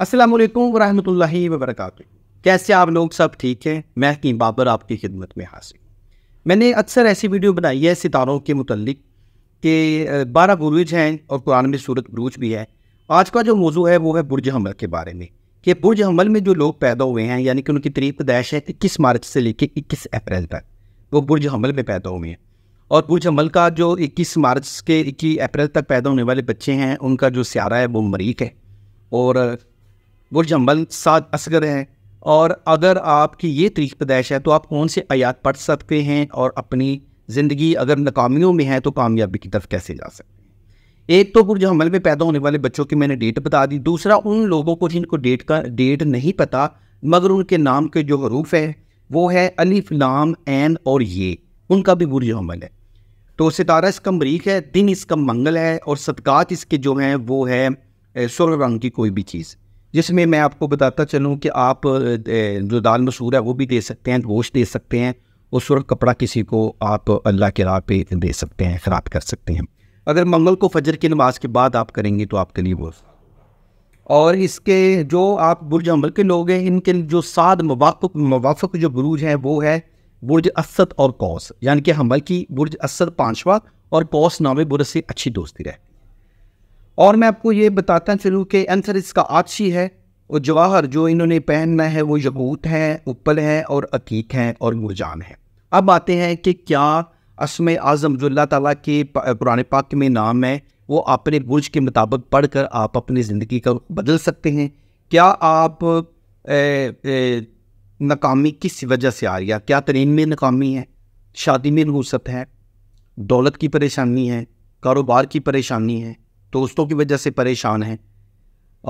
असलकम वालेकुम वरहमतुल्लाहि कैसे आप लोग सब ठीक हैं मैं की बाबर आपकी खिदमत में हासिल मैंने अक्सर ऐसी वीडियो बनाई है सितारों के मतलब कि बारह बुरुज हैं और कुरान में सूरत बुरुज भी है आज का जो मौजू है वो है बुरज हमल के बारे में कि बुरज हमल में जो लोग पैदा हुए हैं यानी कि उनकी तरीक पैदाइश है इक्कीस मार्च से लेकर इक्कीस अप्रैल तक वो बुरज हमल में पैदा हुए हैं और बुरज हमल का जो इक्कीस मार्च के इक्कीस अप्रैल तक पैदा होने वाले बच्चे हैं उनका जो स्यारा है वो मरीक है और गुरजम्बल साद असगर हैं और अगर आपकी ये तरीक़ पैदाइश है तो आप कौन से आयात पढ़ सकते हैं और अपनी ज़िंदगी अगर नाकामियों में है तो कामयाबी की तरफ कैसे जा सकते हैं एक तो हमल में पैदा होने वाले बच्चों की मैंने डेट बता दी दूसरा उन लोगों को जिनको डेट का डेट नहीं पता मगर उनके नाम के जो हरूफ हैं वो है अलिफ लाम एन और ये उनका भी गुरजम्बल है तो सितारा इसका मरीक है दिन इसका मंगल है और सदकात इसके जो हैं वो है सुर रंग की कोई भी चीज़ जिसमें मैं आपको बताता चलूँ कि आप जो दाल मसूर है वो भी दे सकते हैं गोश्त दे सकते हैं और सुरख कपड़ा किसी को आप अल्लाह के राह पे दे सकते हैं ख़राब कर सकते हैं अगर मंगल को फजर की नमाज के बाद आप करेंगे तो आपके लिए वो और इसके जो आप बुरज अमल के लोग हैं इनके जो साद मवाफ़ मवाफ़ जो बुरुज हैं वो है बुरज असद और कौस यानी कि हमल की बुरज असद पाँचवा और कौस नामे बुरज से अच्छी दोस्ती रहती और मैं आपको ये बताता चलूँ कि आंसर इसका आदशी है और जवाहर जो इन्होंने पहनना है वो यकूत है उपल है और अतीक हैं और मुरजान है अब आते हैं कि क्या असम आज़म जो ताला के पुराने पाक में नाम है वो अपने बुर्ज के मुताबिक पढ़ कर आप अपनी ज़िंदगी का बदल सकते हैं क्या आप ए, ए, नाकामी किस वजह से आ रही है क्या ट्रेन में नाकामी है शादी में नूसत है दौलत की परेशानी है कारोबार की परेशानी है दोस्तों की वजह से परेशान हैं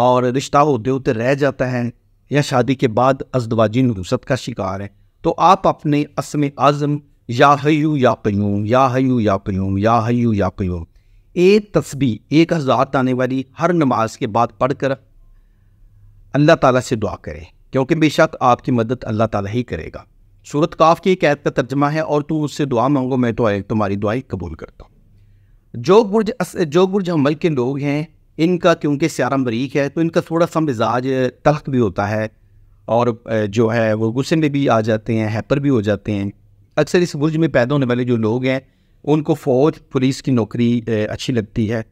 और रिश्ता होते होते रह जाता है या शादी के बाद अजदवाजी नुसत का शिकार है तो आप अपने असम आज़म या हयू या पयूम या हयू या पयूम या हयू या पयूम एक तस्बी एक हज़ार आने वाली हर नमाज के बाद पढ़कर अल्लाह ताला से दुआ करें क्योंकि बेशक आपकी मदद अल्लाह ताला ही करेगा सूरत काफ की एक ऐत का तर्जमा है और तुम उससे दुआ मांगो मैं तो तुम्हारी दुआई कबूल कर जोग बुर्ज जोग बुर्ज हमल के लोग हैं इनका क्योंकि स्यारा मरीक है तो इनका थोड़ा सा मिजाज तलख भी होता है और जो है वो गुस्से में भी आ जाते हैं हैपर भी हो जाते हैं अक्सर इस बुर्ज में पैदा होने वाले जो लोग हैं उनको फ़ौज पुलिस की नौकरी अच्छी लगती है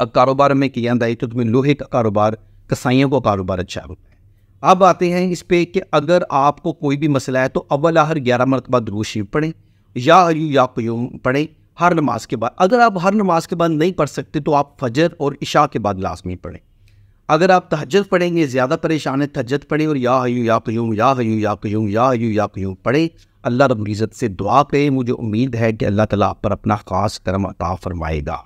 अब कारोबार में किया दाई तो तुम्हें लोहे का कारोबार कसाइयों का कारोबार अच्छा होता है अब आते हैं इस पर कि अगर आपको कोई भी मसला है तो अवल आहर ग्यारह मरतबा दरूज पढ़ें या या क्यूम पढ़ें हर नमाज के बाद अगर आप हर नमाज के बाद नहीं पढ़ सकते तो आप फजर और इशा के बाद लाजमी पढ़ें अगर आप तहजद पढ़ेंगे ज़्यादा परेशान है तहजद पढ़ें और या हयू या क्यूँ या हयू या क्यूँ या हयू या क्यूँ पढ़ें अल्लाह रबीज़त से दुआ करें मुझे उम्मीद है कि अल्लाह ताला आप पर अपना ख़ास करम अता फरमाएगा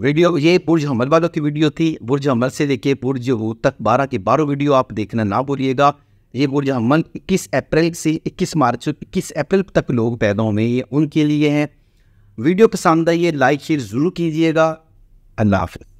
वीडियो ये बुरज हमल वालों की वीडियो थी बुरज हमल से लेके बुरज वो तक बारह के बारह वीडियो आप देखना ना भूलिएगा ये बुरज हमल इक्कीस अप्रैल से इक्कीस मार्च इक्कीस अप्रैल तक लोग पैदा हुए ये उनके लिए हैं वीडियो पसंद आई है लाइक शेयर ज़रूर कीजिएगा अल्लाह हाफि